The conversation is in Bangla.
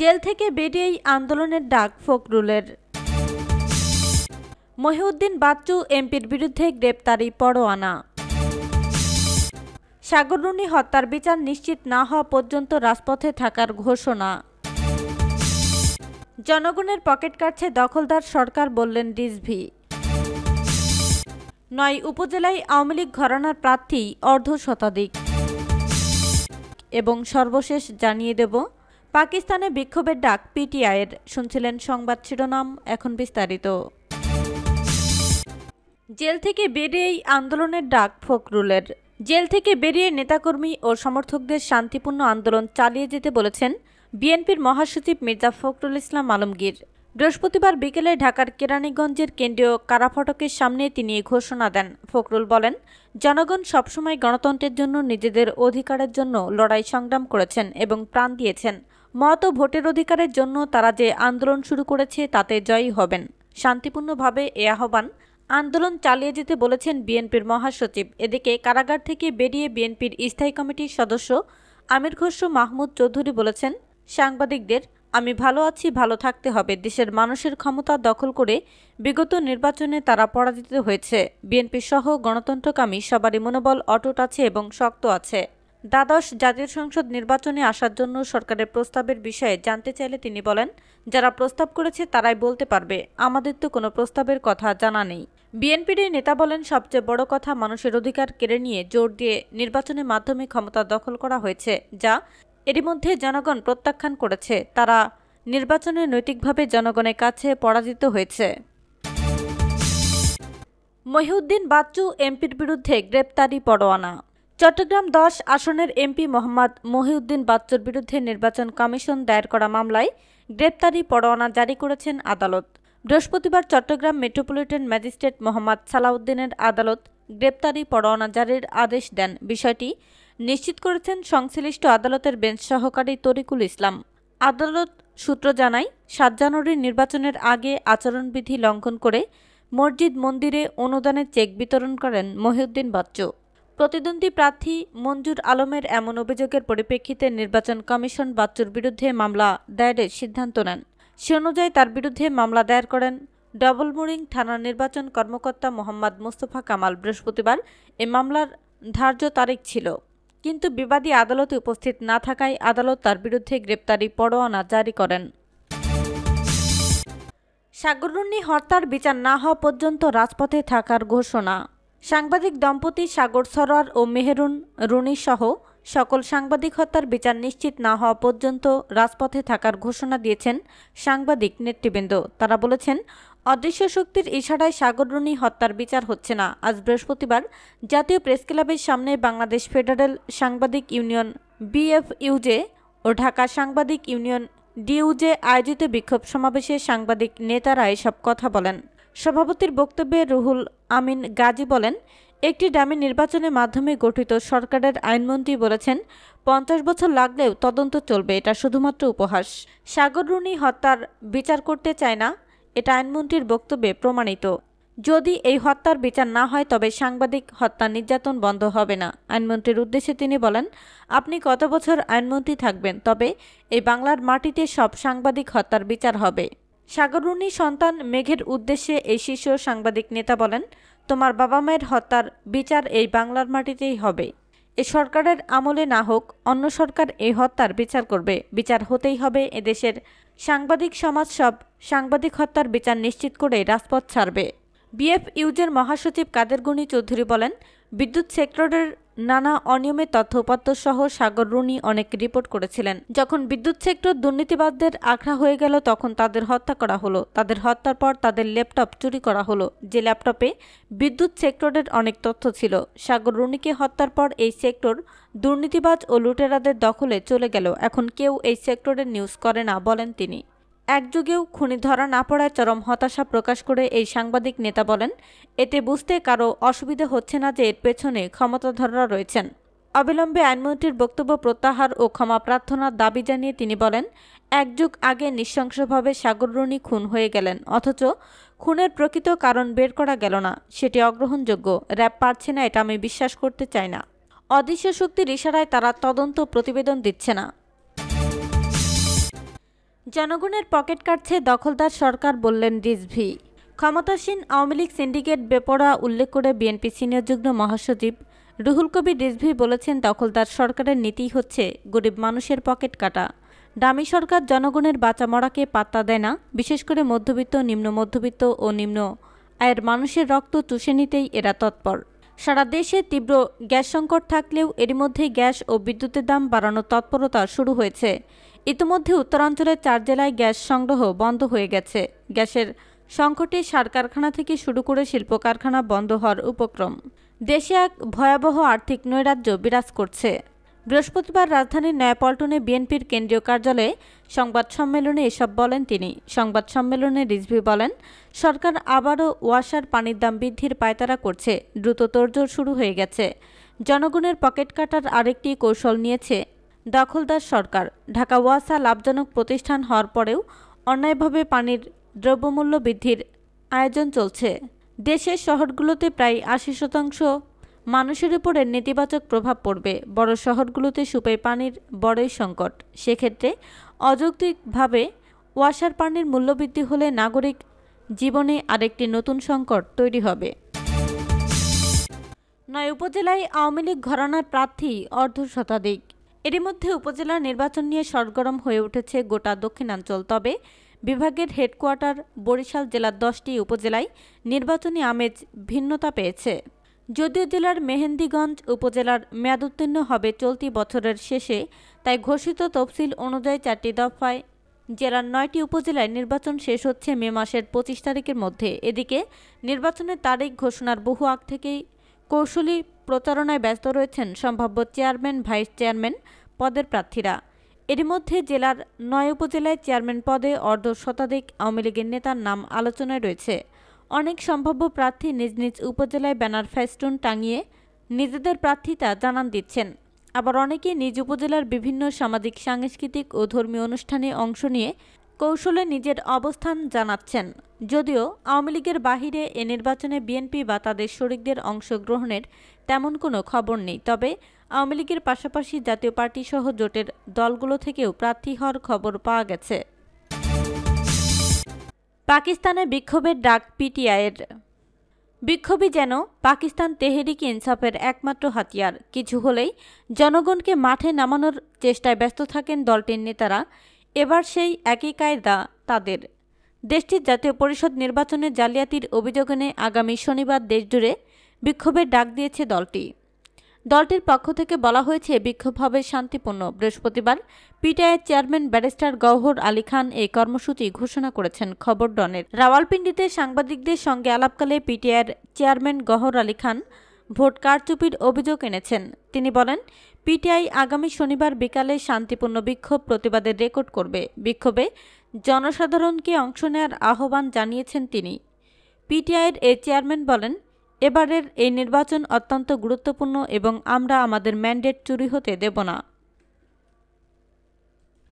জেল থেকে বেরিয়েই আন্দোলনের ডাক ফখরুলের মহিউদ্দিন বাচ্চু এমপির বিরুদ্ধে গ্রেপ্তারি পরোয়ানা সাগরুনি হত্যার বিচার নিশ্চিত না হওয়া পর্যন্ত রাজপথে থাকার ঘোষণা জনগণের পকেট কাটছে দখলদার সরকার বললেন রিজভি নয় উপজেলায় আওয়ামী লীগ ঘরানার প্রার্থী অর্ধ শতাধিক এবং সর্বশেষ জানিয়ে দেব পাকিস্তানে বিক্ষোভের ডাক পিটিআইয়ের শুনছিলেন সংবাদ শিরোনাম এখন বিস্তারিত জেল থেকে বেরিয়েই আন্দোলনের ডাক ফখরুলের জেল থেকে বেরিয়ে নেতাকর্মী ও সমর্থকদের শান্তিপূর্ণ আন্দোলন চালিয়ে যেতে বলেছেন বিএনপির মহাসচিব মির্জা ফখরুল ইসলাম আলমগীর বৃহস্পতিবার বিকেলে ঢাকার কেরানীগঞ্জের কেন্দ্রীয় কারাফটকের সামনে তিনি ঘোষণা দেন ফখরুল বলেন জনগণ সবসময় গণতন্ত্রের জন্য নিজেদের অধিকারের জন্য লড়াই সংগ্রাম করেছেন এবং প্রাণ দিয়েছেন মত ভোটের অধিকারের জন্য তারা যে আন্দোলন শুরু করেছে তাতে জয়ী হবেন শান্তিপূর্ণভাবে এ আহ্বান আন্দোলন চালিয়ে যেতে বলেছেন বিএনপির মহাসচিব এদিকে কারাগার থেকে বেরিয়ে বিএনপির স্থায়ী কমিটির সদস্য আমির খসরু মাহমুদ চৌধুরী বলেছেন সাংবাদিকদের আমি ভালো আছি ভালো থাকতে হবে দেশের মানুষের ক্ষমতা দখল করে বিগত নির্বাচনে তারা পরাজিত হয়েছে বিএনপি সহ গণতন্ত্রকামী সবারই মনোবল অটুট আছে এবং শক্ত আছে দ্বাদশ জাতীয় সংসদ নির্বাচনে আসার জন্য সরকারের প্রস্তাবের বিষয়ে জানতে চাইলে তিনি বলেন যারা প্রস্তাব করেছে তারাই বলতে পারবে আমাদের তো কোনো প্রস্তাবের কথা জানা নেই বিএনপির নেতা বলেন সবচেয়ে বড় কথা মানুষের অধিকার কেড়ে নিয়ে জোর দিয়ে নির্বাচনের মাধ্যমে ক্ষমতা দখল করা হয়েছে যা এরই মধ্যে জনগণ প্রত্যাখ্যান করেছে তারা নির্বাচনে নৈতিকভাবে জনগণের কাছে পরাজিত হয়েছে মহিউদ্দিন বাচ্চু এমপির বিরুদ্ধে গ্রেপ্তারি পরোয়ানা চট্টগ্রাম দশ আসনের এমপি মোহাম্মদ মহিউদ্দিন বাচ্চুর বিরুদ্ধে নির্বাচন কমিশন দায়ের করা মামলায় গ্রেপ্তারি পরোয়ানা জারি করেছেন আদালত বৃহস্পতিবার চট্টগ্রাম মেট্রোপলিটন ম্যাজিস্ট্রেট মোহাম্মদ সালাউদ্দিনের আদালত গ্রেপ্তারি পরোয়ানা জারির আদেশ দেন বিষয়টি নিশ্চিত করেছেন সংশ্লিষ্ট আদালতের বেঞ্চ সহকারী তরিকুল ইসলাম আদালত সূত্র জানায় সাত জানুয়ারির নির্বাচনের আগে আচরণবিধি লঙ্ঘন করে মসজিদ মন্দিরে অনুদানের চেক বিতরণ করেন মহিউদ্দিন বাচ্চু প্রতিদ্বন্দ্বী প্রার্থী মঞ্জুর আলমের এমন অভিযোগের পরিপ্রেক্ষিতে নির্বাচন কমিশন বাচ্চুর বিরুদ্ধে মামলা দায়েরের সিদ্ধান্ত নেন সে অনুযায়ী তার বিরুদ্ধে মামলা দায়ের করেন ডবলমুরিং থানার নির্বাচন কর্মকর্তা মোহাম্মদ মোস্তফা কামাল বৃহস্পতিবার এ মামলার ধার্য তারিখ ছিল কিন্তু বিবাদী আদালতে উপস্থিত না থাকায় আদালত তার বিরুদ্ধে গ্রেপ্তারি পরোয়ানা জারি করেন সাগররুন্নি হরতার বিচার না হওয়া পর্যন্ত রাজপথে থাকার ঘোষণা সাংবাদিক দম্পতি সাগর সরোয়ার ও মেহেরুন রুনি সহ সকল সাংবাদিক হত্যার বিচার নিশ্চিত না হওয়া পর্যন্ত রাজপথে থাকার ঘোষণা দিয়েছেন সাংবাদিক নেতৃবৃন্দ তারা বলেছেন অদৃশ্য শক্তির ইশারায় সাগররুনি হত্যার বিচার হচ্ছে না আজ বৃহস্পতিবার জাতীয় প্রেস ক্লাবের সামনে বাংলাদেশ ফেডারেল সাংবাদিক ইউনিয়ন বিএফইউজে ও ঢাকা সাংবাদিক ইউনিয়ন ডিউজে আয়োজিত বিক্ষোভ সমাবেশে সাংবাদিক নেতারা এসব কথা বলেন সভাপতির বক্তব্যে রুহুল আমিন গাজী বলেন একটি ডামি নির্বাচনের মাধ্যমে গঠিত সরকারের আইনমন্ত্রী বলেছেন পঞ্চাশ বছর লাগলেও তদন্ত চলবে এটা শুধুমাত্র উপহাস সাগররুণী হত্যার বিচার করতে চায় না এটা আইনমন্ত্রীর বক্তব্যে প্রমাণিত যদি এই হত্যার বিচার না হয় তবে সাংবাদিক হত্যা নির্যাতন বন্ধ হবে না আইনমন্ত্রীর উদ্দেশ্যে তিনি বলেন আপনি কত বছর আইনমন্ত্রী থাকবেন তবে এই বাংলার মাটিতে সব সাংবাদিক হত্যার বিচার হবে সাগরুণী সন্তান মেঘের উদ্দেশ্যে এই শীর্ষ সাংবাদিক নেতা বলেন তোমার বাবা মায়ের হত্যার বিচার এই বাংলার মাটিতেই হবে এ সরকারের আমলে না হোক অন্য সরকার এই হত্যার বিচার করবে বিচার হতেই হবে এদেশের সাংবাদিক সমাজ সব সাংবাদিক হত্যার বিচার নিশ্চিত করে রাজপথ ছাড়বে বিএফ ইউজের মহাসচিব কাদের গুণী চৌধুরী বলেন বিদ্যুৎ সেক্টরের নানা অনিয়মের তথ্যপত্র সহ সাগর রুনি অনেক রিপোর্ট করেছিলেন যখন বিদ্যুৎ সেক্টর দুর্নীতিবাদদের আখড়া হয়ে গেল তখন তাদের হত্যা করা হলো তাদের হত্যার পর তাদের ল্যাপটপ চুরি করা হলো যে ল্যাপটপে বিদ্যুৎ সেক্টরের অনেক তথ্য ছিল সাগর রুনিকে হত্যার পর এই সেক্টর দুর্নীতিবাজ ও লুটেরাদের দখলে চলে গেল এখন কেউ এই সেক্টরের নিউজ করে না বলেন তিনি একযোগেও খুনি ধরা না পড়ায় চরম হতাশা প্রকাশ করে এই সাংবাদিক নেতা বলেন এতে বুঝতে কারো অসুবিধে হচ্ছে না যে এর পেছনে ক্ষমতাধররা রয়েছেন অবিলম্বে আইনমন্ত্রীর বক্তব্য প্রত্যাহার ও ক্ষমা প্রার্থনার দাবি জানিয়ে তিনি বলেন এক যুগ আগে নৃশংসভাবে সাগররণী খুন হয়ে গেলেন অথচ খুনের প্রকৃত কারণ বের করা গেল না সেটি অগ্রহণযোগ্য র্যাব পারছে না এটা আমি বিশ্বাস করতে চাই না অদৃশ্য শক্তির ইশারায় তারা তদন্ত প্রতিবেদন দিচ্ছে না জনগণের পকেট কাটছে দখলদার সরকার বললেন রিজভি ক্ষমতাসীন আওয়ামী লীগ সিন্ডিকেট বেপরা উল্লেখ করে বিএনপি সিনিয়র যুগ্ম মহাসচিব রুহুল কবির রিজভি বলেছেন দখলদার সরকারের নীতি হচ্ছে গরিব মানুষের পকেট কাটা দামি সরকার জনগণের মরাকে পাত্তা দেয় না বিশেষ করে মধ্যবিত্ত নিম্ন মধ্যবিত্ত ও নিম্ন আয়ের মানুষের রক্ত চুষে নিতেই এরা তৎপর সারা দেশে তীব্র গ্যাস সংকট থাকলেও এরই মধ্যে গ্যাস ও বিদ্যুতের দাম বাড়ানোর তৎপরতা শুরু হয়েছে ইতিমধ্যে উত্তরাঞ্চলের চার জেলায় গ্যাস সংগ্রহ বন্ধ হয়ে গেছে গ্যাসের সংকটে সার কারখানা থেকে শুরু করে শিল্প কারখানা বন্ধ হওয়ার উপক্রম দেশে এক ভয়াবহ আর্থিক নৈরাজ্য বিরাজ করছে বৃহস্পতিবার রাজধানীর নয়াপল্টনে বিএনপির কেন্দ্রীয় কার্যালয়ে সংবাদ সম্মেলনে এসব বলেন তিনি সংবাদ সম্মেলনে রিজভি বলেন সরকার আবারও ওয়াসার পানির দাম বৃদ্ধির পায়তারা করছে দ্রুত তোড়জোড় শুরু হয়ে গেছে জনগণের পকেট কাটার আরেকটি কৌশল নিয়েছে দখলদার সরকার ঢাকা ওয়াসা লাভজনক প্রতিষ্ঠান হওয়ার পরেও অন্যায়ভাবে পানির দ্রব্যমূল্য বৃদ্ধির আয়োজন চলছে দেশের শহরগুলোতে প্রায় আশি শতাংশ মানুষের উপরে নেতিবাচক প্রভাব পড়বে বড় শহরগুলোতে সুপেয় পানির বড়ই সংকট সেক্ষেত্রে অযৌক্তিকভাবে ওয়াসার পানির মূল্যবৃদ্ধি হলে নাগরিক জীবনে আরেকটি নতুন সংকট তৈরি হবে নয় উপজেলায় আওয়ামী লীগ ঘরানার প্রার্থী অর্ধ শতাধিক এর মধ্যে উপজেলা নির্বাচন নিয়ে সরগরম হয়ে উঠেছে গোটা দক্ষিণাঞ্চল তবে বিভাগের হেডকোয়ার্টার বরিশাল জেলার দশটি উপজেলায় নির্বাচনী আমেজ ভিন্নতা পেয়েছে যদিও জেলার মেহেন্দিগঞ্জ উপজেলার মেয়াদোত্তীর্ণ হবে চলতি বছরের শেষে তাই ঘোষিত তফসিল অনুযায়ী চারটি দফায় জেলার নয়টি উপজেলায় নির্বাচন শেষ হচ্ছে মে মাসের পঁচিশ তারিখের মধ্যে এদিকে নির্বাচনের তারিখ ঘোষণার বহু আগ থেকেই কৌশলী প্রচারণায় ব্যস্ত রয়েছেন সম্ভাব্য চেয়ারম্যান ভাইস চেয়ারম্যান পদের প্রার্থীরা এর মধ্যে জেলার নয় উপজেলায় চেয়ারম্যান পদে অর্ধ শতাধিক আওয়ামী লীগের নেতার নাম আলোচনায় রয়েছে অনেক সম্ভাব্য প্রার্থী নিজ নিজ উপজেলায় ব্যানার ফ্যাস্টুন টাঙিয়ে নিজেদের প্রার্থীতা জানান দিচ্ছেন আবার অনেকে নিজ উপজেলার বিভিন্ন সামাজিক সাংস্কৃতিক ও ধর্মীয় অনুষ্ঠানে অংশ নিয়ে কৌশলে নিজের অবস্থান জানাচ্ছেন যদিও আওয়ামী লীগের বাহিরে এ নির্বাচনে বিএনপি বা তাদের শরিকদের অংশগ্রহণের তেমন কোনো খবর নেই তবে আওয়ামী লীগের পাশাপাশি জাতীয় পার্টিসহ জোটের দলগুলো থেকেও প্রার্থী হওয়ার খবর পাওয়া গেছে পাকিস্তানে বিক্ষোভের ডাক পিটিআইয়ের বিক্ষোভই যেন পাকিস্তান তেহরিক ইনসাফের একমাত্র হাতিয়ার কিছু হলেই জনগণকে মাঠে নামানোর চেষ্টায় ব্যস্ত থাকেন দলটির নেতারা এবার সেই একই কায়দা তাদের দেশটির জাতীয় পরিষদ নির্বাচনে জালিয়াতির অভিযোগ এনে আগামী শনিবার দেশজুড়ে বিক্ষোভের ডাক দিয়েছে দলটি দলটির পক্ষ থেকে বলা হয়েছে বিক্ষোভ হবে শান্তিপূর্ণ বৃহস্পতিবার পিটিআইয়ের চেয়ারম্যান ব্যারিস্টার গহর আলী খান এই কর্মসূচি ঘোষণা করেছেন খবর ডনের রাওয়ালপিন্ডিতে সাংবাদিকদের সঙ্গে আলাপকালে পিটিআইয়ের চেয়ারম্যান গহর আলী খান ভোট কারচুপির অভিযোগ এনেছেন তিনি বলেন পিটিআই আগামী শনিবার বিকালে শান্তিপূর্ণ বিক্ষোভ প্রতিবাদের রেকর্ড করবে বিক্ষোভে জনসাধারণকে অংশ নেওয়ার আহ্বান জানিয়েছেন তিনি পিটিআইয়ের এ চেয়ারম্যান বলেন এবারের এই নির্বাচন অত্যন্ত গুরুত্বপূর্ণ এবং আমরা আমাদের ম্যান্ডেট চুরি হতে দেব না